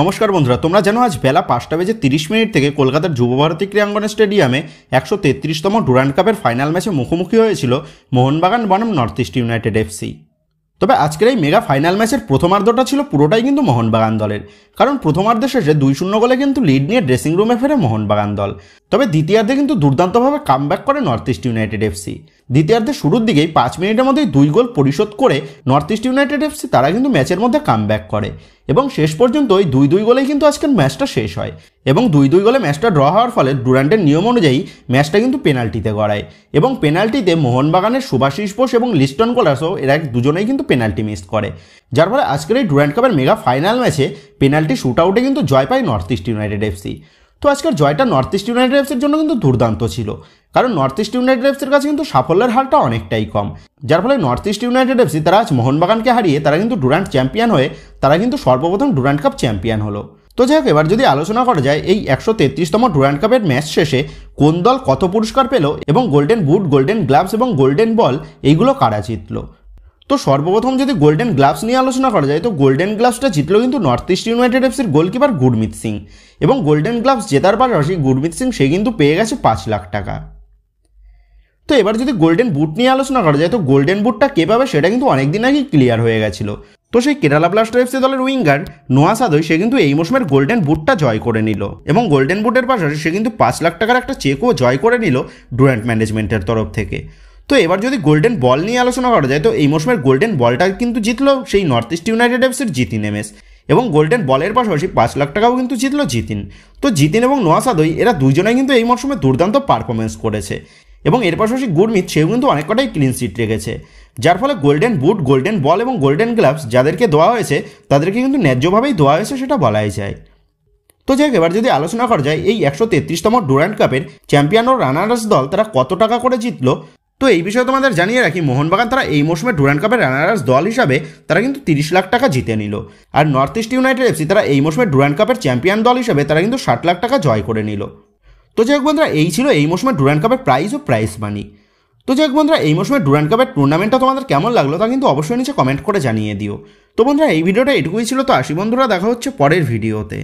নমস্কার বন্ধুরা তোমরা জানো আজ বেলা পাঁচটা বেজে তিরিশ মিনিট থেকে কলকাতার যুবভারতী ক্রীড়াঙ্গন স্টেডিয়ামে একশো তেত্রিশতম ডুরান্ড কাপের ফাইনাল ম্যাচে মুখোমুখি হয়েছিল মোহনবাগান বনাম নর্থ ইস্ট ইউনাইটেড এফসি তবে আজকের এই মেগা ফাইনাল ম্যাচের প্রথমার্ধটা ছিল পুরোটাই কিন্তু মোহনবাগান দলের কারণ প্রথমার্ধে শেষে দুই শূন্য গোলে কিন্তু লিড নিয়ে ড্রেসিং রুমে ফেরে মোহনবাগান দল তবে দ্বিতীয়ার্ধে কিন্তু দুর্দান্তভাবে ব্যাক করে নর্থ ইস্ট ইউনাইটেড এফসি দ্বিতীয়ার্ধে শুরুর দিকেই পাঁচ মিনিটের মধ্যেই দুই গোল পরিশোধ করে নর্থ ইস্ট ইউনাইটেড এফসি তারা কিন্তু ম্যাচের মধ্যে ব্যাক করে এবং শেষ পর্যন্ত ওই দুই দুই গোলেই কিন্তু আজকের ম্যাচটা শেষ হয় এবং দুই দুই গোলে ম্যাচটা ড্র হওয়ার ফলে ডুরান্টের নিয়ম অনুযায়ী ম্যাচটা কিন্তু পেনাল্টিতে গড়ায় এবং পেনাল্টিতে মোহনবাগানের সুভাষিস বোস এবং লিস্টন কোলাসও এরা দুজনেই কিন্তু পেনাল্টি মিস করে যার ফলে আজকের এই ডুরান্ট কাপের মেগা ফাইনাল ম্যাচে পেনাল্টি শুট আউটে কিন্তু জয় পায় নর্থ ইস্ট ইউনাইটেড এফসি তো আজকের জয়টা নর্থ ইস্ট ইউনাইটেড এফসির জন্য কিন্তু দুর্দান্ত ছিল কারণ নর্থ ইস্ট ইউনাইটেড এফসির কাছে কিন্তু সাফল্যের হারটা অনেকটাই কম যার ফলে নর্থ ইস্ট ইউনাইটেড এফসি তারা আজ মোহনবাগানকে হারিয়ে তারা কিন্তু ডুরান্ট চ্যাম্পিয়ন হয়ে তারা কিন্তু সর্বপ্রথম ডুরান্ট কাপ চ্যাম্পিয়ন হলো তো যাই হোক এবার যদি আলোচনা করা যায় এই একশো তেত্রিশতম ডুরান্ট কাপের ম্যাচ শেষে কোন দল কত পুরস্কার পেল এবং গোল্ডেন বুট গোল্ডেন গ্লাভস এবং গোল্ডেন বল এইগুলো কারা জিতল তো সর্বপ্রথম যদি গোল্ডেন গ্লাভস নিয়ে আলোচনা করা যায় তো গোল্ডেন গ্লাভসটা জিতলো কিন্তু নর্থ ইস্ট ইউনাইটেড এফসির গোলকিপার গুরমিত সিং এবং গোল্ডেন গ্লাভস জেতার পাশাপাশি গুরমিত সিং সে কিন্তু পেয়ে গেছে পাঁচ লাখ টাকা তো এবার যদি গোল্ডেন বুট নিয়ে আলোচনা করা যায় তো গোল্ডেন বুটটা কে পাবে সেটা কিন্তু অনেকদিন আগেই ক্লিয়ার হয়ে গেছিলো তো সেই কেরালা ব্লাস্টার এফসি দলের উইঙ্গার নোয়া সাদই সে কিন্তু এই মৌসুমের গোল্ডেন বুটটা জয় করে নিল এবং গোল্ডেন বুটের পাশাপাশি সে কিন্তু পাঁচ লাখ টাকার একটা চেকও জয় করে নিল ডুরেন্ট ম্যানেজমেন্টের তরফ থেকে তো এবার যদি গোল্ডেন বল নিয়ে আলোচনা করা যায় তো এই মৌসুমের গোল্ডেন বলটা কিন্তু জিতলো সেই নর্থ ইস্ট ইউনাইটেড এফসির জিতিন এমএস এবং গোল্ডেন বলের পাশাপাশি পাঁচ লাখ টাকাও কিন্তু জিতলো জিতিন তো জিতিন এবং নোয়া সাদই এরা দুজনেই কিন্তু এই মৌসুমে দুর্দান্ত পারফরমেন্স করেছে এবং এর পাশাপাশি গুরমিত সেও কিন্তু অনেক কটাই ক্লিন সিট রেখেছে যার ফলে গোল্ডেন বুট গোল্ডেন বল এবং গোল্ডেন গ্লাভস যাদেরকে দেওয়া হয়েছে তাদেরকে কিন্তু ন্যায্যভাবেই দেওয়া হয়েছে সেটা বলাই যায় তো যাই এবার যদি আলোচনা করা যায় এই একশো তেত্রিশতম ডুরান্ড কাপের চ্যাম্পিয়ন ও রানার্স দল তারা কত টাকা করে জিতল তো এই বিষয়ে তোমাদের জানিয়ে রাখি মোহনবাগান তারা এই মৌসুমে ডুরান্ড কাপের রানার্স দল হিসাবে তারা কিন্তু তিরিশ লাখ টাকা জিতে নিল আর নর্থ ইস্ট ইউনাইটেড এফসি তারা এই মৌসুমে ডুরান্ড কাপের চ্যাম্পিয়ন দল হিসাবে তারা কিন্তু ষাট লাখ টাকা জয় করে নিল তো যাই হোক বন্ধুরা এই ছিল এই মৌসুমে ডুরান্ড কাপের প্রাইজ ও প্রাইস মানি তো যাই বন্ধুরা এই মৌসুমে ডুরান কাপের টুর্নামেন্টটা তোমাদের কেমন লাগলো তা কিন্তু অবশ্যই নিচে কমেন্ট করে জানিয়ে দিও তো বন্ধুরা এই ভিডিওটা এটুকুই ছিল তো আসি বন্ধুরা দেখা হচ্ছে পরের ভিডিওতে